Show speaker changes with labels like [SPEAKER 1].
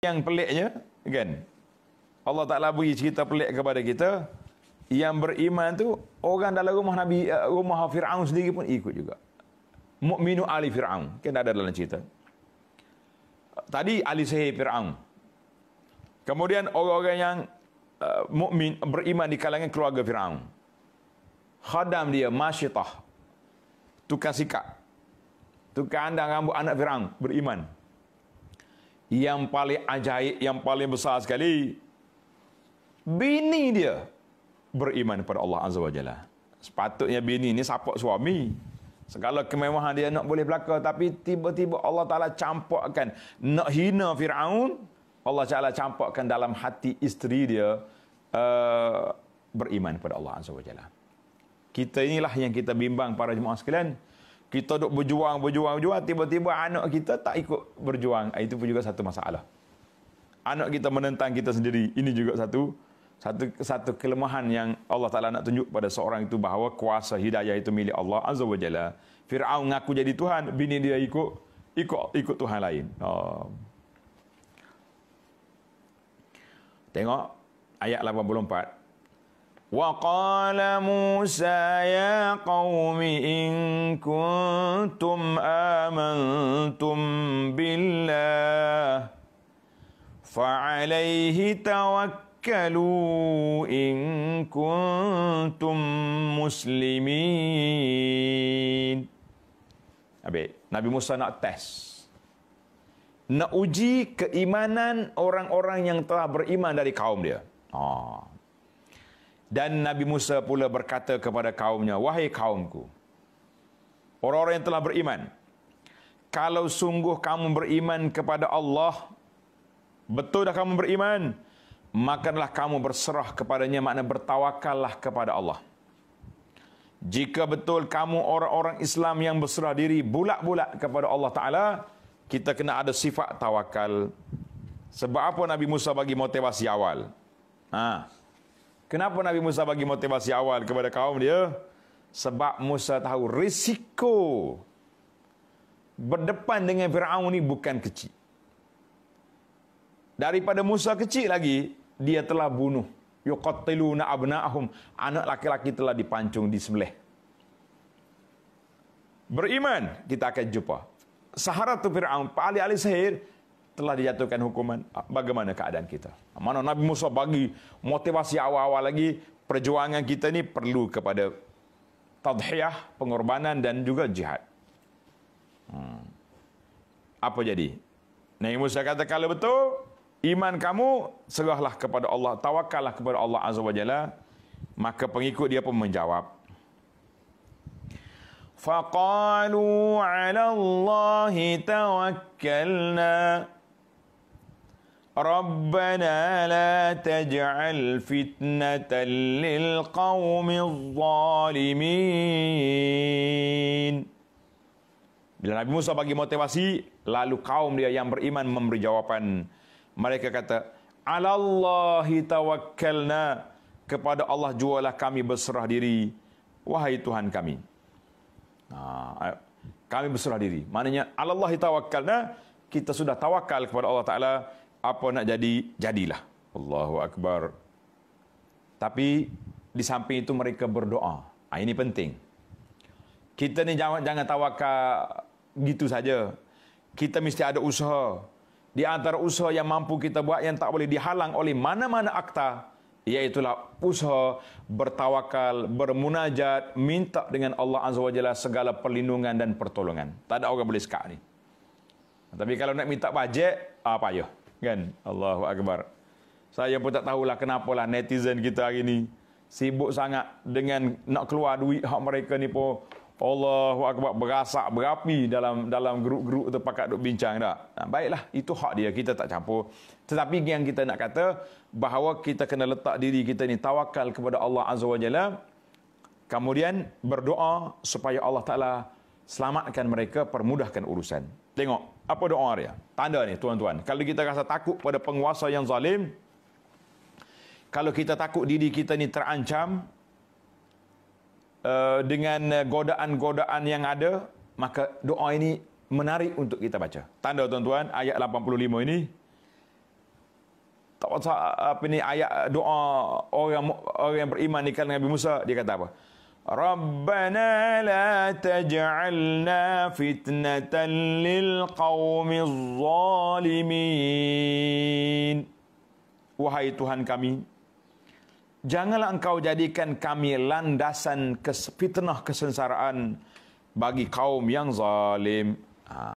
[SPEAKER 1] yang peliknya kan Allah Taala beri cerita pelik kepada kita yang beriman tu orang dalam rumah Nabi eh, rumah Firaun sendiri pun ikut juga mukminu ali Firaun kan ada dalam cerita tadi ali sahih Firaun kemudian orang-orang yang eh, mukmin beriman di kalangan keluarga Firaun khadam dia masyitah tukang sikat tukang andang rambut anak Firaun beriman yang paling ajaib, yang paling besar sekali. Bini dia beriman kepada Allah Azza wa Jalla. Sepatutnya bini ini support suami. Segala kemewahan dia nak boleh berlaku. Tapi tiba-tiba Allah Ta'ala campurkan. Nak hina Fir'aun. Allah Ta'ala campurkan dalam hati isteri dia. Uh, beriman kepada Allah Azza wa Jalla. Kita inilah yang kita bimbang para jemaah sekalian kita duk berjuang, berjuang, berjuang, tiba-tiba anak kita tak ikut berjuang. Ah, itu pun juga satu masalah. Anak kita menentang kita sendiri. Ini juga satu satu satu kelemahan yang Allah Taala nak tunjuk pada seorang itu bahawa kuasa hidayah itu milik Allah Azza wa Jalla. Firaun ngaku jadi tuhan, bini dia ikut ikut ikut tuhan lain. Oh. Tengok ayat 84. وقال موسى يا قوم إن كنتم آمنتم بالله فعليه توكلوا إن كنتم مسلمين أبي نبي موسى nak test nak uji keimanan orang-orang yang telah beriman dari kaum dia. Oh. Dan Nabi Musa pula berkata kepada kaumnya, Wahai kaumku, orang-orang yang telah beriman, kalau sungguh kamu beriman kepada Allah, betul dah kamu beriman, makanlah kamu berserah kepadanya, makna bertawakallah kepada Allah. Jika betul kamu orang-orang Islam yang berserah diri bulat-bulat kepada Allah Ta'ala, kita kena ada sifat tawakal. Sebab apa Nabi Musa bagi motivasi awal? Haa. Kenapa Nabi Musa bagi motivasi awal kepada kaum dia? Sebab Musa tahu risiko berdepan dengan Fir'aun ini bukan kecil. Daripada Musa kecil lagi, dia telah bunuh. Yuqatiluna abna'ahum. Anak laki-laki telah dipancung di sebelah. Beriman, kita akan jumpa. Sahara tu Fir'aun, Pak Ali Ali Sahir, Setelah dijatuhkan hukuman ah, bagaimana keadaan kita mana Nabi Musa bagi motivasi awal-awal lagi perjuangan kita ini perlu kepada tadhiyah pengorbanan dan juga jihad hmm. apa jadi Nabi Musa kata kalau betul iman kamu serahlah kepada Allah tawakallah kepada Allah azza wajalla maka pengikut dia pun menjawab فَقَالُوا عَلَى اللَّهِ تَوَكَّلْنَا ربنا لا تجعل فتنه للقوم الظالمين Bila Nabi Musa bagi motivasi, lalu kaum dia yang beriman memberi jawapan. Mereka kata, Alallahi tawakkalna, kepada Allah jualah kami berserah diri. Wahai Tuhan kami. Eh, kami berserah diri. Maknanya, Alallahi tawakkalna, kita sudah tawakal kepada Allah Ta'ala, apa nak jadi, jadilah. Allahu Akbar. Tapi di samping itu mereka berdoa. Ha, ini penting. Kita ni jangan, jangan tawakal gitu saja. Kita mesti ada usaha. Di antara usaha yang mampu kita buat yang tak boleh dihalang oleh mana-mana akta. Iaitulah usaha bertawakal, bermunajat, minta dengan Allah Azza Wajalla segala perlindungan dan pertolongan. Tak ada orang boleh sekat ni. Tapi kalau nak minta bajet, apa ya? Kan? Allahu Akbar. Saya pun tak tahulah lah netizen kita hari ni sibuk sangat dengan nak keluar duit hak mereka ni pun Allahu Akbar berasak berapi dalam dalam grup-grup tu pakat duk bincang dah. Nah, baiklah, itu hak dia kita tak campur. Tetapi yang kita nak kata bahawa kita kena letak diri kita ni tawakal kepada Allah Azza wa Jalla. Kemudian berdoa supaya Allah Taala selamatkan mereka, permudahkan urusan. Tengok, apa doa dia? Tanda ni, tuan-tuan. Kalau kita rasa takut pada penguasa yang zalim, kalau kita takut diri kita ni terancam eh, dengan eh, godaan-godaan yang ada, maka doa ini menarik untuk kita baca. Tanda tuan-tuan, ayat 85 ini, tak eh, apa ni ayat doa orang orang yang beriman ni kan Nabi Musa dia kata apa? ربنا لا تجعلنا فتنة للقوم الظالمين Wahai Tuhan kami Janganlah engkau jadikan kami landasan kesfitnah kesensaraan bagi kaum yang zalim.